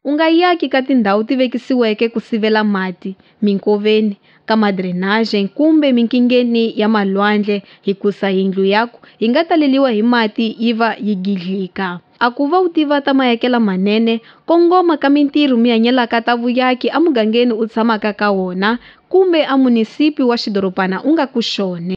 U nga yaki ka tindhawu ti vekisiweke ku sivela mati, minkoveni, ka madirenaje kumbe minkingeni ya malwandle hikusa yindlu yaku yi nga taleliwa hi mati yi va yi gidlika. A ku va u tiva ta mayekelo manene, kongoma ka mintirho mi hanyelaka ta vuyaki emugangeni u tshamaka ka wona kumbe amunisipi wa xidorobana u nga ku xone